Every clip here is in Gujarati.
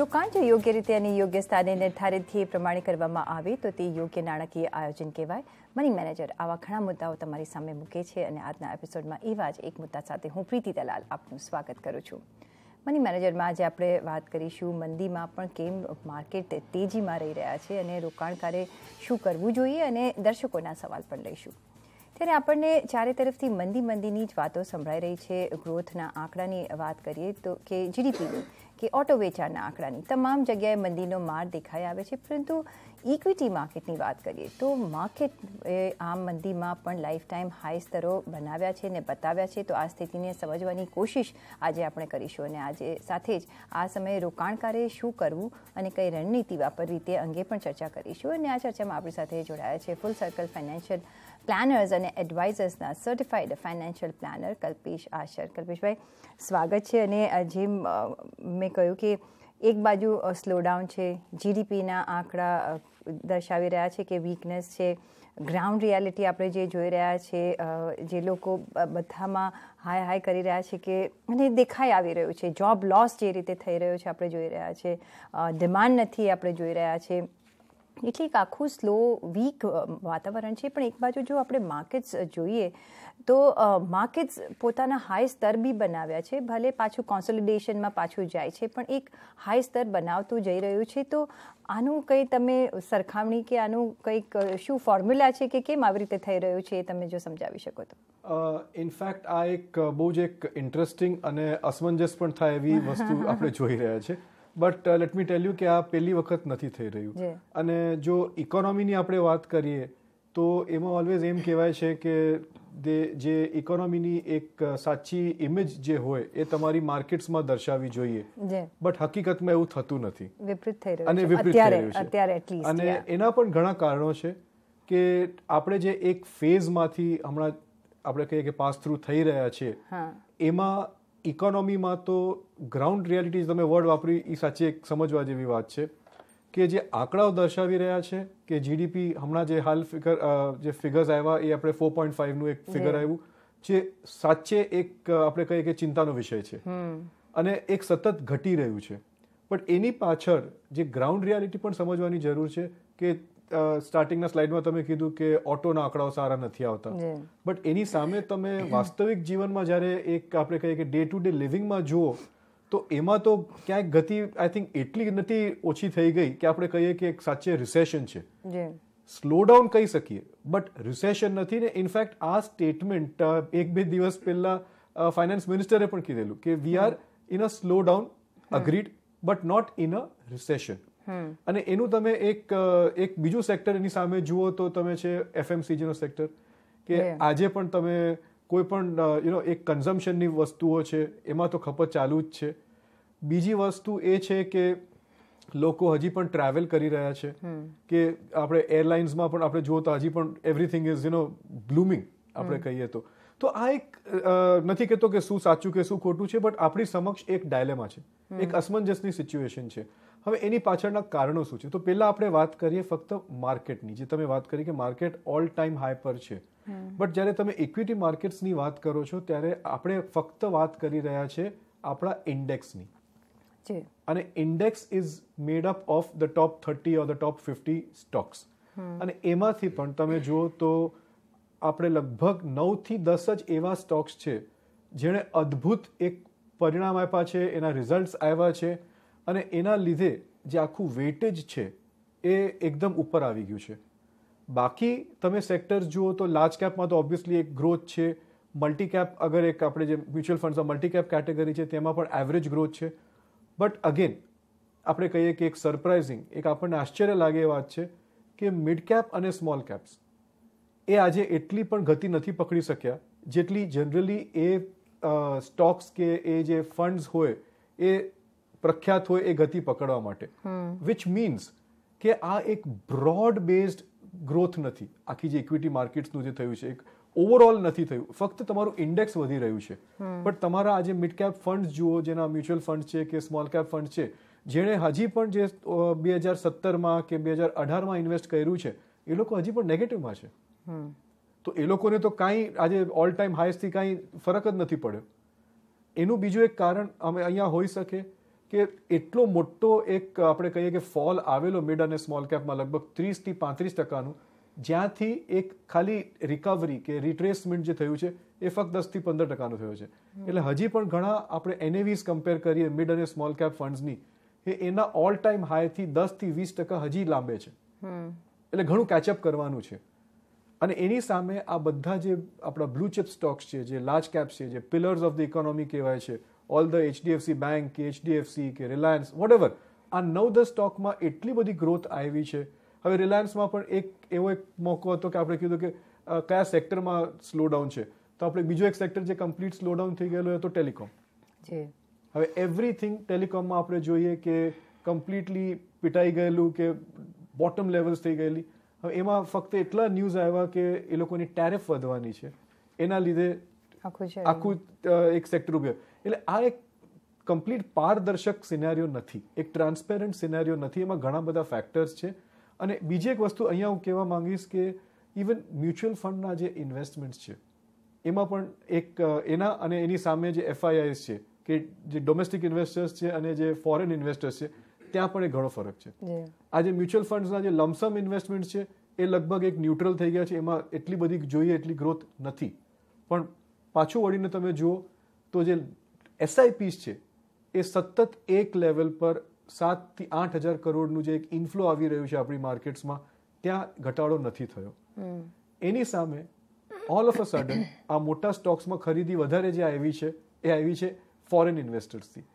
રોકાણ જો યોગ્ય રીતે અને યોગ્ય સ્થાને નિર્ધારિત ધ્યેય પ્રમાણે કરવામાં આવે તો તે યોગ્ય નાણાકીય આયોજન કહેવાય મની મેનેજર આવા ઘણા મુદ્દાઓ તમારી સામે મૂકે છે અને આજના એપિસોડમાં એવા જ એક મુદ્દા સાથે હું પ્રીતિ દલાલ આપનું સ્વાગત કરું છું મની મેનેજરમાં આજે આપણે વાત કરીશું મંદીમાં પણ કેમ માર્કેટ તેજીમાં રહી રહ્યા છે અને રોકાણકારે શું કરવું જોઈએ અને દર્શકોના સવાલ પણ લઈશું ત્યારે આપણને ચારે તરફથી મંદી મંદીની જ વાતો સંભળાઈ રહી છે ગ્રોથના આંકડાની વાત કરીએ તો કે જીડીપીની કે ઓટો વેચાણના આંકડાની તમામ જગ્યાએ મંદીનો માર દેખાઈ આવે છે પરંતુ ઇક્વિટી માર્કેટની વાત કરીએ તો માર્કેટ આ મંદીમાં પણ લાઈફ ટાઈમ હાઈ સ્તરો બનાવ્યા છે ને બતાવ્યા છે તો આ સ્થિતિને સમજવાની કોશિશ આજે આપણે કરીશું અને આજે સાથે જ આ સમયે રોકાણકારે શું કરવું અને કઈ રણનીતિ વાપરવી તે અંગે પણ ચર્ચા કરીશું અને આ ચર્ચામાં આપણી સાથે જોડાયા છે ફૂલ સર્કલ ફાઇનાન્શિયલ પ્લાનર્સ અને એડવાઇઝર્સના certified financial planner Kalpesh Ashar કલ્પેશભાઈ સ્વાગત છે અને જેમ મેં કહ્યું કે એક બાજુ સ્લોડાઉન છે જીડીપીના આંકડા દર્શાવી રહ્યા છે કે વીકનેસ છે ગ્રાઉન્ડ રિયાલિટી આપણે જે જોઈ રહ્યા છે જે લોકો બધામાં હાય હાય કરી રહ્યા છે કે અને દેખાઈ આવી રહ્યું છે જોબ લોસ જે રીતે થઈ રહ્યો છે આપણે જોઈ રહ્યા છે ડિમાન્ડ નથી આપણે જોઈ રહ્યા છે એટલે એક આખું સ્લો વીક વાતાવરણ છે પણ એક બાજુ જો આપણે માર્કેટ્સ જોઈએ તો માર્કેટ્સ પોતાના હાઈ સ્તર બી બનાવ્યા છે ભલે પાછું કોન્સોલિડેશનમાં પાછું જાય છે પણ એક હાઈ સ્તર બનાવતું જઈ રહ્યું છે તો આનું કંઈ તમે સરખામણી કે આનું કંઈક શું ફોર્મ્યુલા છે કે કેમ આવી રીતે થઈ રહ્યું છે એ તમે જો સમજાવી શકો તો ઇનફેક્ટ આ એક બહુ જ એક ઇન્ટરેસ્ટિંગ અને અસમંજસ પણ થાય એવી વસ્તુ આપણે જોઈ રહ્યા છીએ but let me tell you કે આ પહેલી વખત નથી થઈ રહ્યું અને જો ઇકોનોમીની આપણે વાત કરીએ તો એમાં ઓલવેઝ એમ કહેવાય છે કે દે જે ઇકોનોમીની એક સાચી ઇમેજ જે હોય એ તમારી માર્કેટ્સમાં દર્શાવી જોઈએ બટ હકીકતમાં એવું થતું નથી વિપરીત થઈ રહ્યું છે અને એના પણ ઘણા કારણો છે કે આપણે જે એક ફેઝમાંથી હમણાં આપણે કહીએ કે પાસ થ્રુ થઈ રહ્યા છીએ એમાં ઇકોનોમીમાં તો ગ્રાઉન્ડ રિયાલિટીઝ તમે વર્ડ વાપરી એ સાચી એક સમજવા જેવી વાત છે કે જે આંકડાઓ દર્શાવી રહ્યા છે કે જીડીપી હમણાં જે હાલ ફિગર જે ફિગર્સ આવ્યા એ આપણે ફોર પોઈન્ટ ફાઈવનું એક ફિગર આવ્યું જે સાચે એક આપણે કહીએ કે ચિંતાનો વિષય છે અને એક સતત ઘટી રહ્યું છે પણ એની પાછળ જે ગ્રાઉન્ડ રિયાલિટી પણ સમજવાની જરૂર છે કે સ્ટાર્ટિંગના સ્લાઇડમાં તમે કીધું કે ઓટોના આંકડાઓ સારા નથી આવતા બટ એની સામે તમે વાસ્તવિક જીવનમાં જ્યારે એક આપણે કહીએ કે ડે ટુ ડે લિવિંગમાં જુઓ તો એમાં તો ક્યાંક ગતિ આઈ થિંક એટલી નથી ઓછી થઈ ગઈ કે આપણે કહીએ કે એક સાચે રિસેશન છે સ્લો ડાઉન કહી શકીએ બટ રિસેશન નથી ને ઇનફેક્ટ આ સ્ટેટમેન્ટ એક બે દિવસ પહેલા ફાઇનાન્સ મિનિસ્ટરે પણ કીધેલું કે we are in a slowdown agreed but not in a recession અને એનું તમે એક એક બીજું સેક્ટર એની સામે જુઓ તો તમે છે એફએમસીજી નો સેક્ટર કે આજે પણ તમે કોઈ પણ યુ નો એક કન્ઝમ્પશનની વસ્તુઓ છે એમાં તો ખપત ચાલુ જ છે બીજી વસ્તુ એ છે કે લોકો હજી પણ ટ્રાવેલ કરી રહ્યા છે કે આપણે એરલાઇન્સમાં પણ આપણે જુઓ તો હજી પણ everything is you know blooming આપણે કહીએ તો તો આ એક નથી કહેતો કે શું સાચું કે શું ખોટું છે બટ આપણી સમક્ષ એક ડાયલેમા છે એક અસમંજસની સિચ્યુએશન છે હવે એની પાછળના કારણો શું છે તો પહેલાં આપણે વાત કરીએ ફક્ત માર્કેટની જે તમે વાત કરી કે માર્કેટ ઓલ ટાઈમ હાઈ પર છે બટ જ્યારે તમે ઇક્વિટી માર્કેટ્સની વાત કરો છો ત્યારે આપણે ફક્ત વાત કરી રહ્યા છે આપણા ઇન્ડેક્સની અને index is made up of the top thirty or the top fifty stocks અને એમાંથી પણ તમે જુઓ તો આપણે લગભગ નવથી દસ જ એવા સ્ટોક્સ છે જેણે અદ્ભુત એક પરિણામ આપ્યા છે એના રિઝલ્ટ આવ્યા છે અને એના લીધે જે આખું વેટેજ છે એ એકદમ ઉપર આવી ગયું છે બાકી તમે સેક્ટર્સ જુઓ તો લાર્જ કેપમાં તો ઓબ્વિયસલી એક ગ્રોથ છે મલ્ટીકેપ અગર એક આપણે જે મ્યુચ્યુઅલ ફંડ્સમાં મલ્ટી કેપ કેટેગરી છે તેમાં પણ એવરેજ ગ્રોથ છે બટ અગેન આપણે કહીએ કે એક સરપ્રાઇઝિંગ એક આપણને આશ્ચર્ય લાગે એ વાત છે કે મિડ કેપ અને સ્મોલ કેપ્સ એ આજે એટલી પણ ગતિ નથી પકડી શક્યા જેટલી જનરલી એ સ્ટોક્સ કે એ જે ફંડ્સ હોય એ પ્રખ્યાત હોય એ ગતિ પકડવા માટે વિચ મીન્સ કે આ એક બ્રોડ બેઝડ ગ્રોથ નથી આખી જે ઇક્વિટી માર્કેટ્સનું જે થયું છે એક ઓવરઓલ નથી થયું ફક્ત તમારું ઇન્ડેક્સ વધી રહ્યું છે બટ તમારા આજે મિડ કેપ ફંડ જુઓ જેના મ્યુચ્યુઅલ ફંડ છે કે સ્મોલ કેપ ફંડ છે જેણે હજી પણ જે બે હજાર સત્તરમાં કે બે હજાર અઢારમાં ઇન્વેસ્ટ કર્યું છે એ લોકો હજી પણ નેગેટિવમાં છે તો એ લોકોને તો કાંઈ આજે ઓલ ટાઈમ હાઈએસ્ટથી કાંઈ ફરક જ નથી પડ્યો એનું બીજું એક કારણ અમે અહીંયા હોઈ શકે કે એટલો મોટો એક આપણે કહીએ કે ફોલ આવેલો મિડ અને સ્મોલ કેપમાં લગભગ ત્રીસથી પાંત્રીસ ટકાનું જ્યાંથી એક ખાલી રિકવરી કે રિટ્રેસમેન્ટ જે થયું છે એ ફક્ત દસથી પંદર ટકાનું થયું છે એટલે હજી પણ ઘણા આપણે એનએવીસ કમ્પેર કરીએ મિડ અને સ્મોલ કેપ ફંડ્સની એ એના ઓલ ટાઈમ હાઈથી દસથી વીસ ટકા હજી લાંબે છે એટલે ઘણું કેચઅપ કરવાનું છે અને એની સામે આ બધા જે આપણા બ્લુ ચિપ સ્ટોક્સ છે જે લાર્જ કેપ છે જે પિલર્સ ઓફ ધ ઇકોનોમી કહેવાય છે ઓલ ધ એચડીએફસી બેંક કે એચડીએફસી કે રિલાયન્સ વોટેવર આ નવ દસ સ્ટોકમાં એટલી બધી ગ્રોથ આવી છે હવે રિલાયન્સમાં પણ એક એવો એક મોકો હતો કે આપણે કીધું કે કયા સેક્ટરમાં સ્લોડાઉન છે તો આપણે બીજો એક સેક્ટર જે કમ્પ્લીટ સ્લોડાઉન થઈ ગયેલો હતો ટેલિકોમ હવે એવરીથિંગ ટેલિકોમમાં આપણે જોઈએ કે કમ્પ્લીટલી પીટાઈ ગયેલું કે બોટમ લેવલ્સ થઈ ગયેલી હવે એમાં ફક્ત એટલા ન્યૂઝ આવ્યા કે એ લોકોની ટેરિફ વધવાની છે એના લીધે આખું એક સેક્ટર ઉભી એટલે આ એક કમ્પ્લીટ પારદર્શક સિનેરિયો નથી એક ટ્રાન્સપેરન્ટ સિનેરિયો નથી એમાં ઘણા બધા ફેક્ટર્સ છે અને બીજી એક વસ્તુ અહીંયા હું કહેવા માંગીશ કે ઇવન મ્યુચ્યુઅલ ફંડના જે ઇન્વેસ્ટમેન્ટ્સ છે એમાં પણ એક એના અને એની સામે જે એફઆઈઆઈસ છે કે જે ડોમેસ્ટિક ઇન્વેસ્ટર્સ છે અને જે ફોરેન ઇન્વેસ્ટર્સ છે ત્યાં પણ એ ઘણો ફરક છે આ જે મ્યુચ્યુઅલ ફંડ્સના જે લમસમ ઇન્વેસ્ટમેન્ટ છે એ લગભગ એક ન્યુટ્રલ થઈ ગયા છે એમાં એટલી બધી જોઈએ એટલી ગ્રોથ નથી પણ પાછું વળીને તમે જુઓ તો જે એસઆઈપીસ છે એ સતત એક લેવલ પર સાતથી આઠ હજાર કરોડનું જે એક ઇન્ફ્લો આવી રહ્યું છે આપણી માર્કેટ્સમાં ત્યાં ઘટાડો નથી થયો એની સામે ઓલ ઓફ અ સડન આ મોટા સ્ટોક્સમાં ખરીદી વધારે જે આવી છે એ આવી છે ફોરેન ઇન્વેસ્ટર્સથી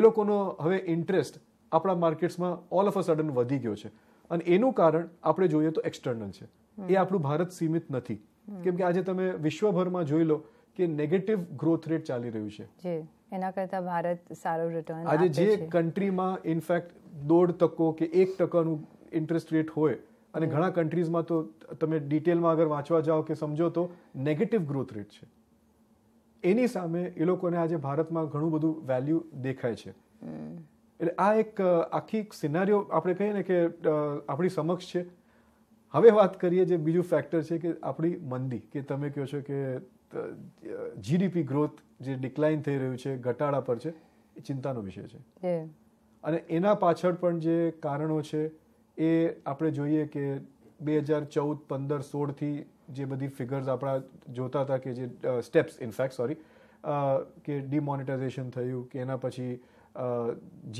એ લોકોનો હવે ઇન્ટરેસ્ટ આપણા માર્કેટ્સમાં ઓલ ઓફ અ સડન વધી ગયો છે અને એનું કારણ આપણે જોઈએ તો એક્સટર્નલ છે એ આપણું ભારત સીમિત નથી કેમ કે આજે તમે વિશ્વભરમાં જોઈ લો કે નેગેટિવ ગ્રોથ રેટ ચાલી રહ્યું છે એના કરતા ભારત સારો રિટર્ન આજે જે કન્ટ્રીમાં ઇનફેક્ટ દોઢ ટકો કે એક ટકાનું ઇન્ટરેસ્ટ રેટ હોય અને ઘણા કન્ટ્રીઝમાં તો તમે ડિટેલમાં અગર વાંચવા જાઓ કે સમજો તો નેગેટિવ ગ્રોથ રેટ છે એની સામે એ લોકોને આજે ભારતમાં ઘણું બધું વેલ્યુ દેખાય છે એટલે આ એક આખી સિનારીઓ આપણે કહીએ ને કે આપણી સમક્ષ છે હવે વાત કરીએ જે બીજું ફેક્ટર છે કે આપણી મંદી કે તમે કહો છો કે જીડીપી ગ્રોથ જે ડિક્લાઇન થઈ રહ્યું છે ઘટાડા પર છે એ ચિંતાનો વિષય છે અને એના પાછળ પણ જે કારણો છે એ આપણે જોઈએ કે બે હજાર ચૌદ પંદર સોળથી જે બધી ફિગર્સ આપણા જોતા હતા કે જે સ્ટેપ્સ ઇનફેક્ટ સોરી કે ડિમોનિટાઇઝેશન થયું કે એના પછી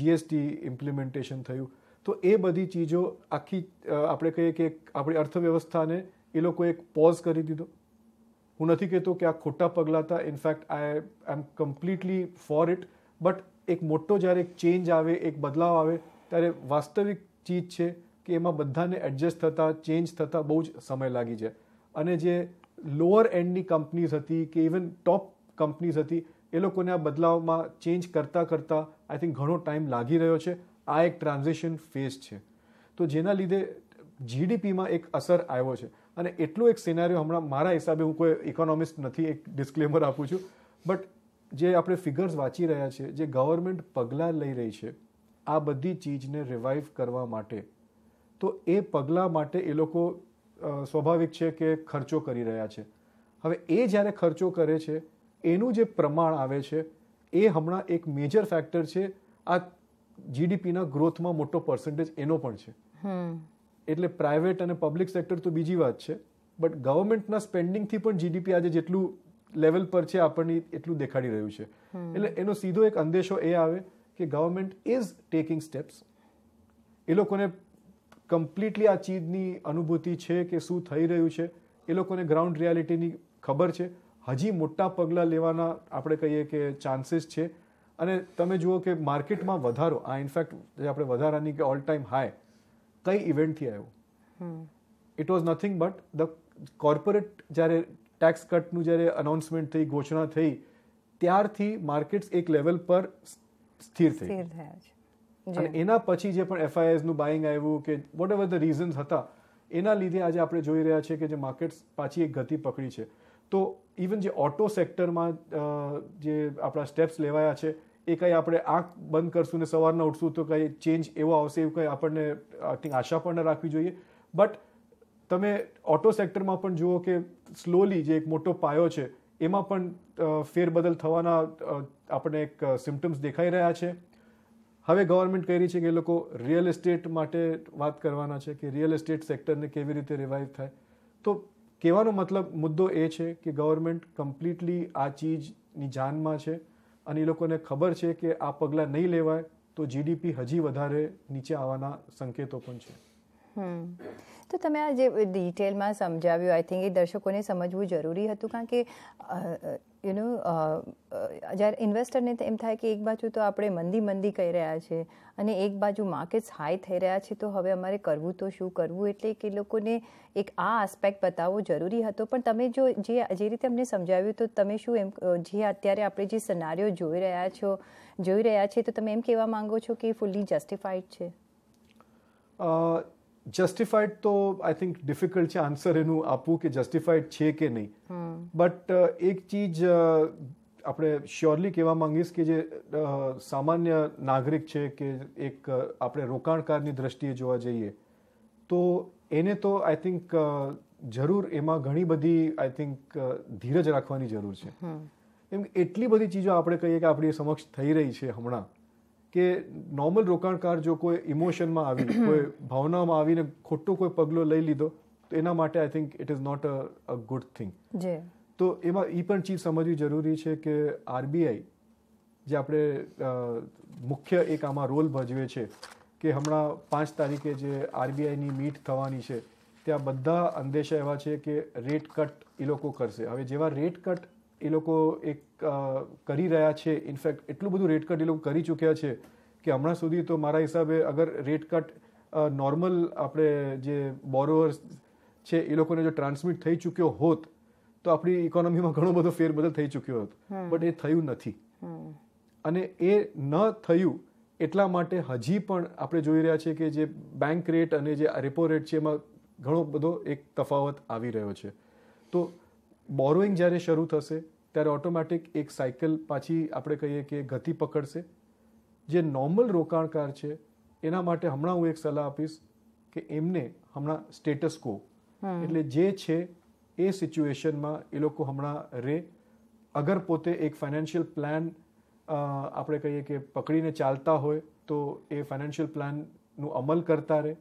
જીએસટી ઇમ્પ્લિમેન્ટેશન થયું તો એ બધી ચીજો આખી આપણે કહીએ કે આપણી અર્થવ્યવસ્થાને એ લોકો એક પોઝ કરી દીધો હું નથી કહેતો કે આ ખોટા પગલાં હતા in fact I I am completely for it but એક મોટો જ્યારે એક ચેન્જ આવે એક બદલાવ આવે ત્યારે વાસ્તવિક ચીજ છે કે એમાં બધાને એડજસ્ટ થતાં ચેન્જ થતાં બહુ જ સમય લાગી જાય અને જે લોઅર એન્ડની કંપનીઝ હતી કે ઇવન ટોપ કંપનીઝ હતી એ લોકોને આ બદલાવમાં ચેન્જ કરતાં કરતાં આઈ થિંક ઘણો ટાઈમ લાગી રહ્યો છે આ એક ટ્રાન્ઝિશન ફેઝ છે તો જેના લીધે જીડીપીમાં એક અસર આવ્યો છે અને એટલું એક સિનારીઓ હમણાં મારા હિસાબે હું કોઈ ઇકોનોમિસ્ટ નથી એક ડિસ્ક્લેમર આપું છું બટ જે આપણે ફિગર્સ વાંચી રહ્યા છે જે ગવર્મેન્ટ પગલાં લઈ રહી છે આ બધી ચીજને રિવાઈવ કરવા માટે તો એ પગલાં માટે એ લોકો સ્વાભાવિક છે કે ખર્ચો કરી રહ્યા છે હવે એ જ્યારે ખર્ચો કરે છે એનું જે પ્રમાણ આવે છે એ હમણાં એક મેજર ફેક્ટર છે આ જીડીપીના ગ્રોથમાં મોટો પર્સન્ટેજ એનો પણ છે એટલે પ્રાઇવેટ અને પબ્લિક સેક્ટર તો બીજી વાત છે બટ ગવર્મેન્ટના સ્પેન્ડિંગથી પણ જીડીપી આજે જેટલું લેવલ પર છે આપણને એટલું દેખાડી રહ્યું છે એટલે એનો સીધો એક અંદેશો એ આવે કે ગવર્મેન્ટ ઇઝ ટેકિંગ સ્ટેપ્સ એ લોકોને કમ્પ્લીટલી આ ચીજની અનુભૂતિ છે કે શું થઈ રહ્યું છે એ લોકોને ગ્રાઉન્ડ રિયાલિટીની ખબર છે હજી મોટા પગલાં લેવાના આપણે કહીએ કે ચાન્સીસ છે અને તમે જુઓ કે માર્કેટમાં વધારો આ ઇનફેક્ટ જે આપણે વધારાની કે ઓલ ટાઈમ હાઈ કઈ ઇવેન્ટથી આવ્યો it was nothing but the corporate જ્યારે ટેક્સ કટનું જ્યારે અનાઉન્સમેન્ટ થઈ ઘોષણા થઈ ત્યારથી માર્કેટ્સ એક લેવલ પર સ્થિર થઈ અને એના પછી જે પણ એફઆઈએસનું બાઇંગ આવ્યું કે વોટ એવર ધ રીઝન્સ હતા એના લીધે આજે આપણે જોઈ રહ્યા છીએ કે જે માર્કેટ્સ પાછી એક ગતિ પકડી છે તો ઇવન જે ઓટો સેક્ટરમાં જે આપણા સ્ટેપ્સ લેવાયા છે એ કંઈ આપણે આંખ બંધ કરશું ને સવારના ઉઠશું તો કંઈ ચેન્જ એવો આવશે એવું કંઈ આપણને આઈ થિંક આશા પણ રાખવી જોઈએ બટ તમે ઓટો સેક્ટરમાં પણ જુઓ કે સ્લોલી જે એક મોટો પાયો છે એમાં પણ ફેરબદલ થવાના આપણને એક સિમ્ટમ્સ દેખાઈ રહ્યા છે હવે ગવર્મેન્ટ કહી રહી છે કે એ લોકો રિયલ એસ્ટેટ માટે વાત કરવાના છે કે રિયલ એસ્ટેટ સેક્ટરને કેવી રીતે રિવાઈવ થાય તો કહેવાનો મતલબ મુદ્દો એ છે કે ગવર્મેન્ટ કમ્પ્લીટલી આ ચીજની જાનમાં છે અને એ લોકોને ખબર છે કે આ પગલાં નહીં લેવાય તો જીડીપી હજી વધારે નીચે આવવાના સંકેતો પણ છે તો તમે આ જે ડિટેલમાં સમજાવ્યું આઈ થિંક એ દર્શકોને સમજવું જરૂરી હતું કારણ કે યુ નો જ્યારે ઇન્વેસ્ટરને તો એમ થાય કે એક બાજુ તો આપણે મંદી મંદી કહી રહ્યા છે અને એક બાજુ માર્કેટ્સ હાઈ થઈ રહ્યા છે તો હવે અમારે કરવું તો શું કરવું એટલે કે લોકોને એક આ આસ્પેક્ટ બતાવવો જરૂરી હતો પણ તમે જો જે જે રીતે અમને સમજાવ્યું તો તમે શું એમ જે અત્યારે આપણે જે સનારીઓ જોઈ રહ્યા છો જોઈ રહ્યા છે તો તમે એમ કહેવા માંગો છો કે ફૂલ્લી જસ્ટિફાઈડ છે જસ્ટિફાઈડ તો આઈ થિંક ડિફિકલ્ટ છે આન્સર એનું આપવું કે જસ્ટિફાઈડ છે કે નહીં બટ એક ચીજ આપણે શ્યોરલી કહેવા માંગીશ કે જે સામાન્ય નાગરિક છે કે એક આપણે રોકાણકારની દ્રષ્ટિએ જોવા જઈએ તો એને તો આઈ થિંક જરૂર એમાં ઘણી બધી આઈ થિંક ધીરજ રાખવાની જરૂર છે એમ એટલી બધી ચીજો આપણે કહીએ કે આપણી સમક્ષ થઈ રહી છે હમણાં કે નોર્મલ રોકાણકાર જો કોઈ ઇમોશનમાં આવી કોઈ ભાવનામાં આવીને ખોટો કોઈ પગલો લઈ લીધો તો એના માટે I think it is not a good thing તો એમાં એ પણ ચીજ સમજવી જરૂરી છે કે આરબીઆઈ જે આપણે મુખ્ય એક આમાં રોલ ભજવે છે કે હમણાં પાંચ તારીખે જે આરબીઆઈની મીટ થવાની છે ત્યાં બધા અંદેશા એવા છે કે રેટ કટ એ લોકો કરશે હવે જેવા રેટ કટ એ લોકો એક કરી રહ્યા છે ઇનફેક્ટ એટલું બધું રેટ કટ એ લોકો કરી ચૂક્યા છે કે હમણાં સુધી તો મારા હિસાબે અગર રેટ કટ નોર્મલ આપણે જે બોરોવર્સ છે એ લોકોને જો ટ્રાન્સમિટ થઈ ચૂક્યો હોત તો આપણી ઇકોનોમીમાં ઘણો બધો ફેરબદલ થઈ ચૂક્યો હોત બટ એ થયું નથી અને એ ન થયું એટલા માટે હજી પણ આપણે જોઈ રહ્યા છીએ કે જે બેંક રેટ અને જે રેપો રેટ છે એમાં ઘણો બધો એક તફાવત આવી રહ્યો છે તો બોરોઈંગ જ્યારે શરૂ થશે ત્યારે ઓટોમેટિક એક સાયકલ પાછી આપણે કહીએ કે ગતિ પકડશે જે નોર્મલ રોકાણકાર છે એના માટે હમણાં હું એક સલાહ આપીશ કે એમને હમણાં સ્ટેટસ કો એટલે જે છે એ સિચ્યુએશનમાં એ લોકો હમણાં રે અગર પોતે એક ફાઇનાન્શિયલ પ્લાન આપણે કહીએ કે પકડીને ચાલતા હોય તો એ ફાઇનાન્શિયલ પ્લાનનું અમલ કરતા રહે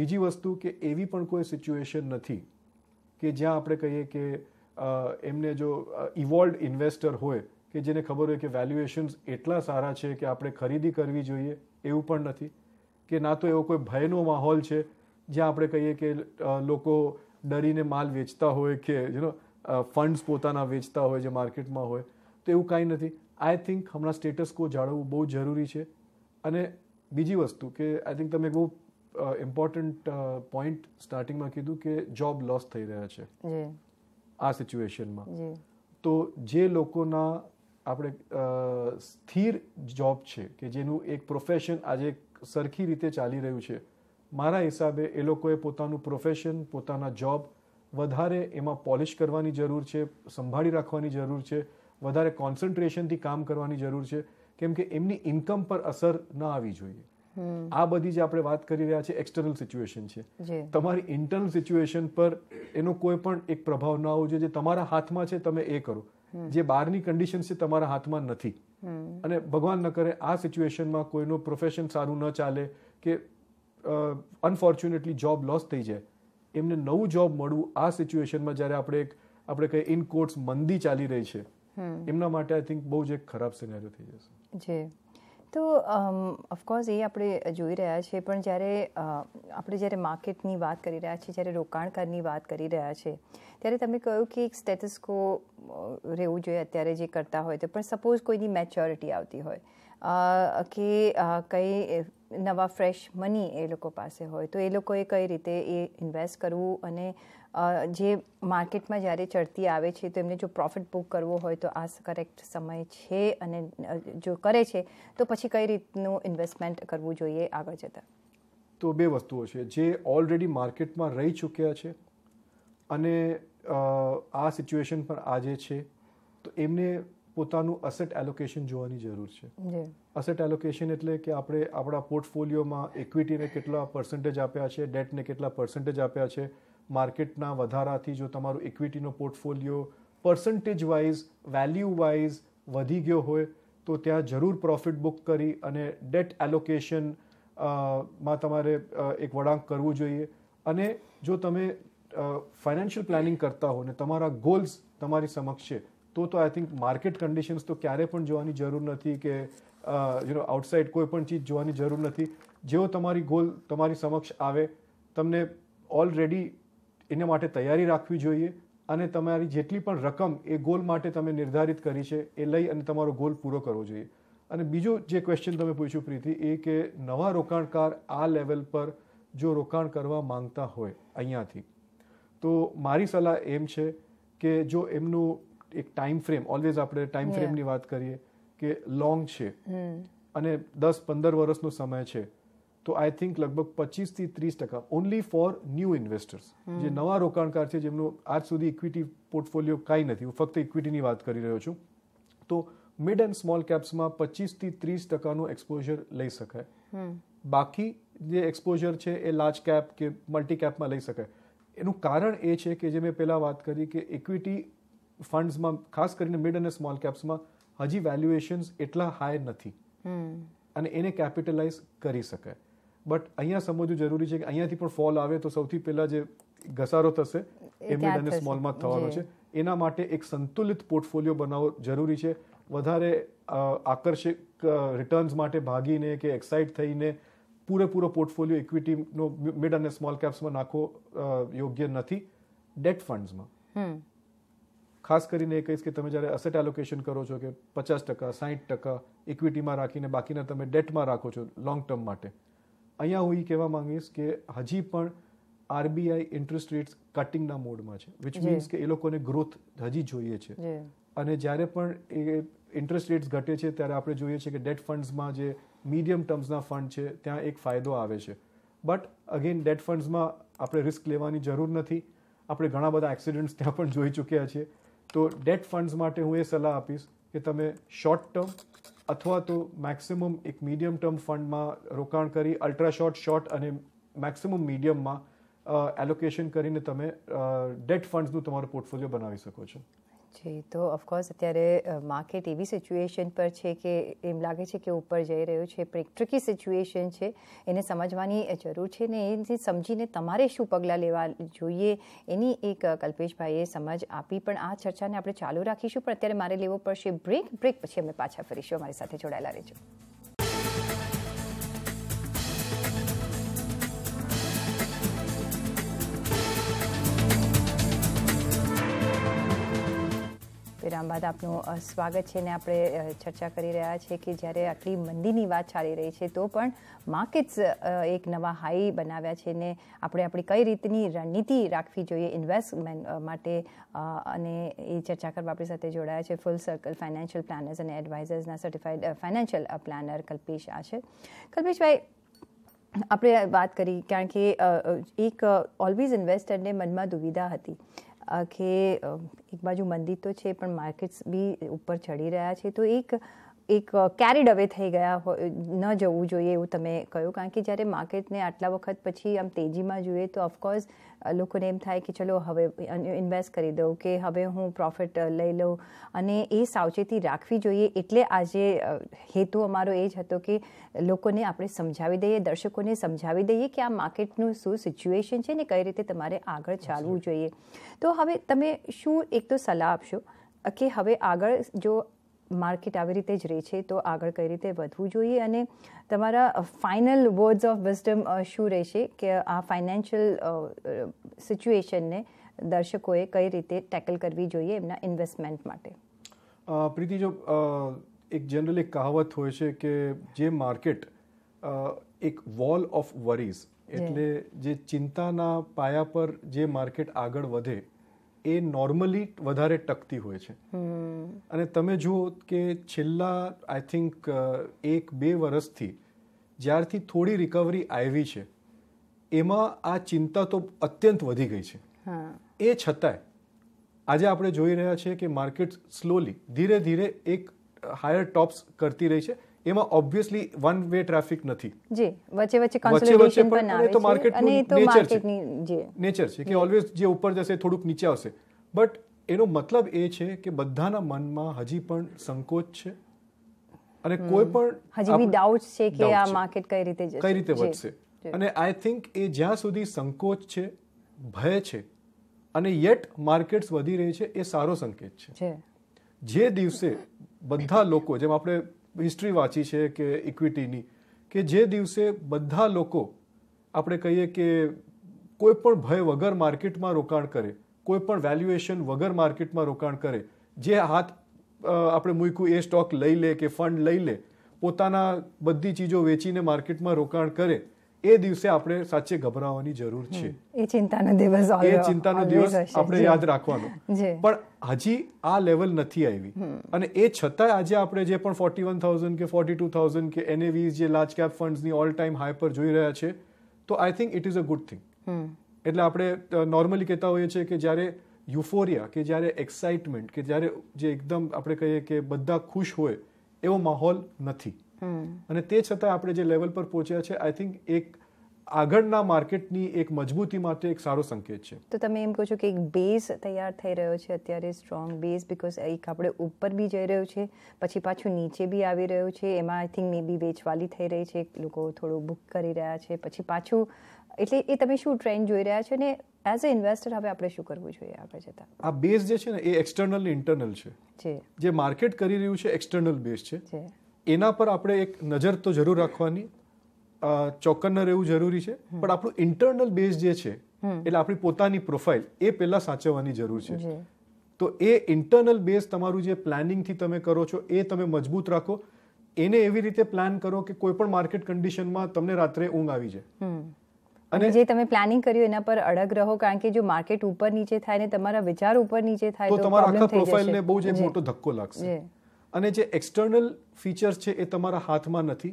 બીજી વસ્તુ કે એવી પણ કોઈ સિચ્યુએશન નથી કે જ્યાં આપણે કહીએ કે એમને જો ઇવોલ્ડ ઇન્વેસ્ટર હોય કે જેને ખબર હોય કે વેલ્યુએશન્સ એટલા સારા છે કે આપણે ખરીદી કરવી જોઈએ એવું પણ નથી કે ના તો એવો કોઈ ભયનો માહોલ છે જ્યાં આપણે કહીએ કે લોકો ડરીને માલ વેચતા હોય કે યુનો ફંડ્સ પોતાના વેચતા હોય જે માર્કેટમાં હોય તો એવું કાંઈ નથી આઈ થિંક હમણાં સ્ટેટસ કો જાળવવું બહુ જરૂરી છે અને બીજી વસ્તુ કે આઈ થિંક તમે બહુ ઇમ્પોર્ટન્ટ પોઈન્ટ સ્ટાર્ટિંગમાં કીધું કે જોબ લોસ થઈ રહ્યા છે આ સિચ્યુએશનમાં તો જે લોકોના આપણે સ્થિર જોબ છે કે જેનું એક પ્રોફેશન આજે સરખી રીતે ચાલી રહ્યું છે મારા હિસાબે એ લોકોએ પોતાનું પ્રોફેશન પોતાના જોબ વધારે એમાં પોલિશ કરવાની જરૂર છે સંભાળી રાખવાની જરૂર છે વધારે કોન્સન્ટ્રેશનથી કામ કરવાની જરૂર છે કેમ કે એમની ઇન્કમ પર અસર ના આવી જોઈએ આ બધી જે આપણે વાત કરી રહ્યા છે એક્સટર્નલ સિચ્યુએશન છે તમારી ઇન્ટરનલ સિચ્યુએશન પર એનો કોઈ પણ એક પ્રભાવ ના હોવો જોઈએ જે તમારા હાથમાં છે તમે એ કરો જે બહારની કન્ડિશન છે તમારા હાથમાં નથી અને ભગવાન ન કરે આ સિચ્યુએશનમાં કોઈનું પ્રોફેશન સારું ન ચાલે કે અનફોર્ચ્યુનેટલી જોબ લોસ થઈ જાય એમને નવું જોબ મળવું આ સિચ્યુએશનમાં જ્યારે આપણે એક આપણે કહીએ ઇન કોર્ટ્સ મંદી ચાલી રહી છે એમના માટે આઈ થિંક બહુ જ એક ખરાબ સિનેરિયો થઈ જશે જી તો ઓફકોર્સ એ આપણે જોઈ રહ્યા છીએ પણ જ્યારે આપણે જ્યારે માર્કેટની વાત કરી રહ્યા છીએ જ્યારે રોકાણકારની વાત કરી રહ્યા છે ત્યારે તમે કહ્યું કે એક સ્ટેટસ્કો રહેવું જોઈએ અત્યારે જે કરતા હોય તો પણ સપોઝ કોઈની મેચ્યોરિટી આવતી હોય કે કંઈ નવા ફ્રેશ મની એ લોકો પાસે હોય તો એ લોકોએ કઈ રીતે એ ઇન્વેસ્ટ કરવું અને જે માર્કેટમાં જ્યારે ચડતી આવે છે તો એમને જો પ્રોફિટ બુક કરવો હોય તો આ કરેક્ટ સમય છે અને જો કરે છે તો પછી કઈ રીતનું ઇન્વેસ્ટમેન્ટ કરવું જોઈએ આગળ જતાં તો બે વસ્તુઓ છે જે ઓલરેડી માર્કેટમાં રહી ચૂક્યા છે અને આ સિચ્યુએશન પર આજે છે તો એમને પોતાનું અસેટ એલોકેશન જોવાની જરૂર છે અસેટ એલોકેશન એટલે કે આપણે આપણા પોર્ટફોલિયોમાં ઇક્વિટીને કેટલા પર્સન્ટેજ આપ્યા છે ડેટને કેટલા પર્સન્ટેજ આપ્યા છે માર્કેટના વધારાથી જો તમારું ઇક્વિટીનો portfolio percentage wise value wise વધી ગયો હોય તો ત્યાં જરૂર પ્રોફિટ બુક કરી અને ડેટ એલોકેશન માં તમારે એક વળાંક કરવું જોઈએ અને જો તમે ફાઇનાન્શિયલ પ્લાનિંગ કરતા હો ને તમારા ગોલ્સ તમારી સમક્ષ છે તો તો આઈ થિંક માર્કેટ કન્ડિશન્સ તો ક્યારે પણ જોવાની જરૂર નથી કે યુ નો આઉટસાઇડ કોઈ પણ ચીજ જોવાની જરૂર નથી જેઓ તમારી ગોલ તમારી સમક્ષ આવે તમને ઓલરેડી એને માટે તૈયારી રાખવી જોઈએ અને તમારી જેટલી પણ રકમ એ ગોલ માટે તમે નિર્ધારિત કરી છે એ લઈ અને તમારો ગોલ પૂરો કરવો જોઈએ અને બીજો જે ક્વેશ્ચન તમે પૂછ્યું પ્રીતિ એ કે નવા રોકાણકાર આ લેવલ પર જો રોકાણ કરવા માંગતા હોય અહીંયાથી તો મારી સલાહ એમ છે કે જો એમનું એક ટાઈમ ફ્રેમ ઓલવેઝ આપણે ટાઈમ ફ્રેમની વાત કરીએ કે લોંગ છે અને દસ પંદર વર્ષનો સમય છે તો આઈ થિંક લગભગ થી ત્રીસ ટકા ઓનલી ફોર ન્યૂ ઇન્વેસ્ટર્સ જે નવા રોકાણકાર છે જેમનો આજ સુધી ઇક્વિટી પોર્ટફોલિયો કાંઈ નથી હું ફક્ત ઇક્વિટીની વાત કરી રહ્યો છું તો મિડ એન્ડ સ્મોલ કેપ્સમાં થી ત્રીસ ટકાનું એક્સપોઝર લઈ શકાય બાકી જે એક્સપોઝર છે એ લાર્જ કેપ કે મલ્ટી કેપમાં લઈ શકાય એનું કારણ એ છે કે જે મેં પહેલાં વાત કરી કે ઇક્વિટી ફંડ્સમાં ખાસ કરીને મિડ અને સ્મોલ કેપ્સમાં હજી વેલ્યુએશન્સ એટલા હાઈ નથી અને એને કેપિટલાઇઝ કરી શકાય બટ અહીંયા સમજવું જરૂરી છે કે અહીંયાથી પણ ફોલ આવે તો સૌથી પહેલા જે ઘસારો થશે એ મિડ અને સ્મોલમાં થવાનો છે એના માટે એક સંતુલિત પોર્ટફોલિયો બનાવવો જરૂરી છે વધારે આકર્ષક રિટર્ન્સ માટે ભાગીને કે એક્સાઇટ થઈને પૂરેપૂરો પોર્ટફોલિયો ઇક્વિટીનો મિડ અને સ્મોલ કેપ્સમાં નાખવો યોગ્ય નથી ડેટ ફંડ્સમાં ખાસ કરીને એ કહીશ કે તમે જ્યારે અસેટ એલોકેશન કરો છો કે પચાસ ટકા સાહીઠ ટકા ઇક્વિટીમાં રાખીને બાકીના તમે ડેટમાં રાખો છો લોંગ ટર્મ માટે અહીંયા હું એ કહેવા માંગીશ કે હજી પણ આરબીઆઈ ઇન્ટરેસ્ટ રેટ્સ કટિંગના મોડમાં છે વિચ મીન્સ કે એ લોકોને ગ્રોથ હજી જોઈએ છે અને જ્યારે પણ એ ઇન્ટરેસ્ટ રેટ્સ ઘટે છે ત્યારે આપણે જોઈએ છીએ કે ડેટ ફંડ્સમાં જે મીડિયમ ટર્મ્સના ફંડ છે ત્યાં એક ફાયદો આવે છે બટ અગેન ડેટ ફંડ્સમાં આપણે રિસ્ક લેવાની જરૂર નથી આપણે ઘણા બધા એક્સિડન્ટ્સ ત્યાં પણ જોઈ ચૂક્યા છીએ તો ડેટ ફંડ્સ માટે હું એ સલાહ આપીશ કે તમે શોર્ટ ટર્મ અથવા તો મેક્સિમમ એક મીડિયમ ટર્મ ફંડમાં રોકાણ કરી અલ્ટ્રા શોર્ટ શોર્ટ અને મેક્સિમમ મીડિયમમાં એલોકેશન કરીને તમે ડેટ ફંડ્સનું તમારું પોર્ટફોલિયો બનાવી શકો છો જી તો ઓફકોર્સ અત્યારે માર્કેટ એવી સિચ્યુએશન પર છે કે એમ લાગે છે કે ઉપર જઈ રહ્યું છે ટ્રિકી સિચ્યુએશન છે એને સમજવાની જરૂર છે ને એને સમજીને તમારે શું પગલાં લેવા જોઈએ એની એક કલ્પેશભાઈએ સમજ આપી પણ આ ચર્ચાને આપણે ચાલુ રાખીશું પણ અત્યારે મારે લેવો પડશે બ્રેક બ્રેક પછી અમે પાછા ફરીશું અમારી સાથે જોડાયેલા રહેજો વિરામ વિરામબાદ આપનું સ્વાગત છે ને આપણે ચર્ચા કરી રહ્યા છીએ કે જ્યારે આટલી મંદીની વાત ચાલી રહી છે તો પણ માર્કેટ્સ એક નવા હાઈ બનાવ્યા છે ને આપણે આપણી કઈ રીતની રણનીતિ રાખવી જોઈએ ઇન્વેસ્ટમેન્ટ માટે અને એ ચર્ચા કરવા આપણી સાથે જોડાયા છે ફૂલ સર્કલ ફાઇનાન્શિયલ પ્લાનર્સ અને એડવાઇઝર્સના સર્ટિફાઈડ ફાઇનાન્શિયલ પ્લાનર કલ્પેશ આ છે કલ્પેશભાઈ આપણે વાત કરી કારણ કે એક ઓલવેઝ ઇન્વેસ્ટરને મનમાં દુવિધા હતી કે એક બાજુ મંદી તો છે પણ માર્કેટ્સ બી ઉપર ચડી રહ્યા છે તો એક એક કેરીડ અવે થઈ ગયા ન જવું જોઈએ એવું તમે કહ્યું કારણ કે જ્યારે માર્કેટને આટલા વખત પછી આમ તેજીમાં જોઈએ તો ઓફકોર્સ લોકોને એમ થાય કે ચલો હવે ઇન્વેસ્ટ કરી દઉં કે હવે હું પ્રોફિટ લઈ લઉં અને એ સાવચેતી રાખવી જોઈએ એટલે આજે હેતુ અમારો એ જ હતો કે લોકોને આપણે સમજાવી દઈએ દર્શકોને સમજાવી દઈએ કે આ માર્કેટનું શું સિચ્યુએશન છે ને કઈ રીતે તમારે આગળ ચાલવું જોઈએ તો હવે તમે શું એક તો સલાહ આપશો કે હવે આગળ જો માર્કેટ આવી રીતે જ રહી છે તો આગળ કઈ રીતે વધવું જોઈએ અને તમારા ફાઇનલ વર્ડ્સ ઓફ વિઝડમ શું રહેશે કે આ ફાઇનાન્શિયલ સિચ્યુએશનને દર્શકોએ કઈ રીતે ટેકલ કરવી જોઈએ એમના ઇન્વેસ્ટમેન્ટ માટે પ્રીતિ જો એક જનરલ એક કહાવત હોય છે કે જે માર્કેટ એક વોલ ઓફ વરીઝ એટલે જે ચિંતાના પાયા પર જે માર્કેટ આગળ વધે એ નોર્મલી વધારે ટકતી હોય છે અને તમે જુઓ કે છેલ્લા આઈ થિંક એક બે વર્ષથી જ્યારથી થોડી રિકવરી આવી છે એમાં આ ચિંતા તો અત્યંત વધી ગઈ છે એ છતાંય આજે આપણે જોઈ રહ્યા છીએ કે માર્કેટ સ્લોલી ધીરે ધીરે એક હાયર ટોપ્સ કરતી રહી છે એમાં ઓબ્વિયસલી વન વે ટ્રાફિક નથી જી વચ્ચે વચ્ચે કોન્સોલિડેશન પણ આવે તો માર્કેટ અને તો માર્કેટની નેચર છે કે ઓલવેઝ જે ઉપર જશે થોડુંક નીચે આવશે બટ એનો મતલબ એ છે કે બધાના મનમાં હજી પણ સંકોચ છે અને કોઈ પણ હજી બી ડાઉટ છે કે આ માર્કેટ કઈ રીતે જશે કઈ રીતે વધશે અને આઈ થિંક એ જ્યાં સુધી સંકોચ છે ભય છે અને યેટ માર્કેટ્સ વધી રહી છે એ સારો સંકેત છે જે દિવસે બધા લોકો જેમ આપણે હિસ્ટ્રી વાંચી છે કે ઇક્વિટીની કે જે દિવસે બધા લોકો આપણે કહીએ કે કોઈ પણ ભય વગર માર્કેટમાં રોકાણ કરે કોઈ પણ વેલ્યુએશન વગર માર્કેટમાં રોકાણ કરે જે હાથ આપણે મૂક્યું એ સ્ટોક લઈ લે કે ફંડ લઈ લે પોતાના બધી ચીજો વેચીને માર્કેટમાં રોકાણ કરે એ દિવસે આપણે સાચે ગભરાવાની જરૂર છે એ ચિંતાનો દિવસ એ ચિંતાનો દિવસ આપણે યાદ રાખવાનો પણ હજી આ લેવલ નથી આવી અને એ છતાંય આજે આપણે જે પણ ફોર્ટી વન થાઉઝન્ડ કે ફોર્ટી ટુ થાઉઝન્ડ કે એનએવીઝ જે લાર્જ કેપ ફંડ્સની ઓલ ટાઈમ હાઈ પર જોઈ રહ્યા છે તો I think it is a good thing એટલે આપણે નોર્મલી કહેતા હોઈએ છીએ કે જ્યારે યુફોરિયા કે જ્યારે એક્સાઇટમેન્ટ કે જ્યારે જે એકદમ આપણે કહીએ કે બધા ખુશ હોય એવો માહોલ નથી અને તે છતાં આપણે જે લેવલ પર પહોંચ્યા છે આઈ થિંક એક આગળના માર્કેટની એક મજબૂતી માટે એક સારો સંકેત છે તો તમે એમ કહો છો કે એક બેઝ તૈયાર થઈ રહ્યો છે અત્યારે સ્ટ્રોંગ બેઝ બીકોઝ એક આપણે ઉપર બી જઈ રહ્યો છે પછી પાછું નીચે બી આવી રહ્યું છે એમાં આઈ થિંક મે બી વેચવાલી થઈ રહી છે લોકો થોડું બુક કરી રહ્યા છે પછી પાછું એટલે એ તમે શું ટ્રેન્ડ જોઈ રહ્યા છો ને એઝ અ ઇન્વેસ્ટર હવે આપણે શું કરવું જોઈએ આગળ જતા આ બેઝ જે છે ને એ એક્સટર્નલ ને ઇન્ટરનલ છે જે માર્કેટ કરી રહ્યું છે એક્સટર્નલ બેઝ છે એના પર આપણે એક નજર તો જરૂર રાખવાની ચોક્કન રહેવું જરૂરી છે પણ આપણું ઇન્ટરનલ બેઝ જે છે એટલે આપણી પોતાની પ્રોફાઇલ એ પહેલાં સાચવવાની જરૂર છે તો એ ઇન્ટરનલ બેઝ તમારું જે પ્લાનિંગથી તમે કરો છો એ તમે મજબૂત રાખો એને એવી રીતે પ્લાન કરો કે કોઈ પણ માર્કેટ કન્ડિશનમાં તમને રાત્રે ઊંઘ આવી જાય અને જે તમે પ્લાનિંગ કર્યું એના પર અડગ રહો કારણ કે જો માર્કેટ ઉપર નીચે થાય ને તમારા વિચાર ઉપર નીચે થાય તો તમારા આખા પ્રોફાઇલને બહુ જ મોટો ધક્કો લાગશે અને જે એક્સટર્નલ ફીચર્સ છે એ તમારા હાથમાં નથી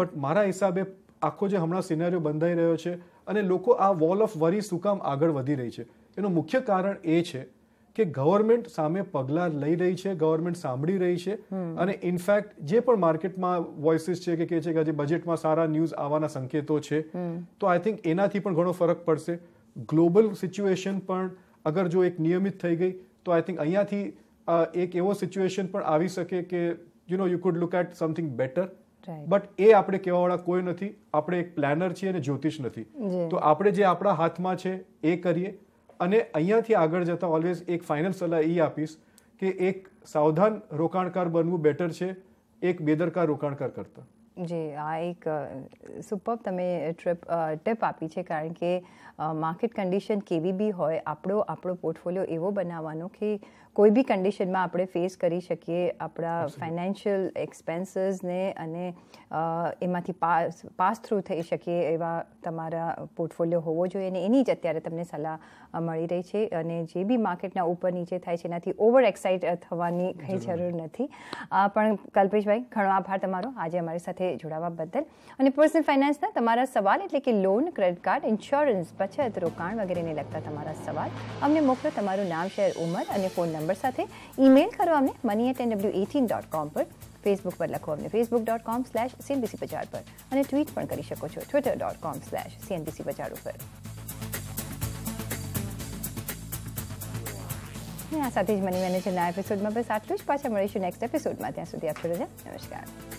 બટ મારા હિસાબે આખો જે હમણાં સિનેરિયો બંધાઈ રહ્યો છે અને લોકો આ વોલ ઓફ વરી શું કામ આગળ વધી રહી છે એનું મુખ્ય કારણ એ છે કે ગવર્મેન્ટ સામે પગલાં લઈ રહી છે ગવર્મેન્ટ સાંભળી રહી છે અને ઇનફેક્ટ જે પણ માર્કેટમાં વોઇસીસ છે કે કહે છે કે હજી બજેટમાં સારા ન્યૂઝ આવવાના સંકેતો છે તો આઈ થિંક એનાથી પણ ઘણો ફરક પડશે ગ્લોબલ સિચ્યુએશન પણ અગર જો એક નિયમિત થઈ ગઈ તો આઈ થિંક અહીંયાથી એક એવો સિચ્યુએશન પણ આવી શકે કે you know you could look at something better but એ આપણે કહેવાવાળા કોઈ નથી આપણે એક પ્લાનર છીએ અને જ્યોતિષ નથી તો આપણે જે આપણા હાથમાં છે એ કરીએ અને અહીંયાથી આગળ જતા ઓલવેઝ એક ફાઇનલ સલાહ એ આપીશ કે એક સાવધાન રોકાણકાર બનવું બેટર છે એક બેદરકાર રોકાણકાર કરતા જી આ એક સુપર તમે ટ્રીપ ટિપ આપી છે કારણ કે માર્કેટ કન્ડિશન કેવી બી હોય આપણો આપણો પોર્ટફોલિયો એવો બનાવવાનો કે કોઈ બી કન્ડિશનમાં આપણે ફેસ કરી શકીએ આપણા ફાઇનાન્શિયલ એક્સપેન્સીસને અને એમાંથી પાસ પાસ થ્રુ થઈ શકીએ એવા તમારા પોર્ટફોલિયો હોવો જોઈએ અને એની જ અત્યારે તમને સલાહ મળી રહી છે અને જે બી માર્કેટના ઉપર નીચે થાય છે એનાથી ઓવર એક્સાઇટ થવાની કંઈ જરૂર નથી પણ કલ્પેશભાઈ ઘણો આભાર તમારો આજે અમારી સાથે જોડાવા બદલ અને પર્સનલ ફાઇનાન્સના તમારા સવાલ એટલે કે લોન ક્રેડિટ કાર્ડ ઇન્સ્યોરન્સ બચત રોકાણ વગેરેને લગતા તમારા સવાલ અમને મોકલો તમારું નામ શહેર ઉંમર અને ફોન નંબર નંબર સાથે ઈમેલ કરો અમને money at NW eighteen dot com પર ફેસબુક પર લખો અમને Facebook dot com slash CNBC Bazaar પર અને ટ્વીટ પણ કરી શકો છો Twitter dot com slash CNBC Bazaar ઉપર આ સાથે જ મની મેનેજરના એપિસોડમાં બસ આટલું જ પાછા મળીશું નેક્સ્ટ એપિસોડમાં ત્યાં સુધી આપશો રજા નમસ્કાર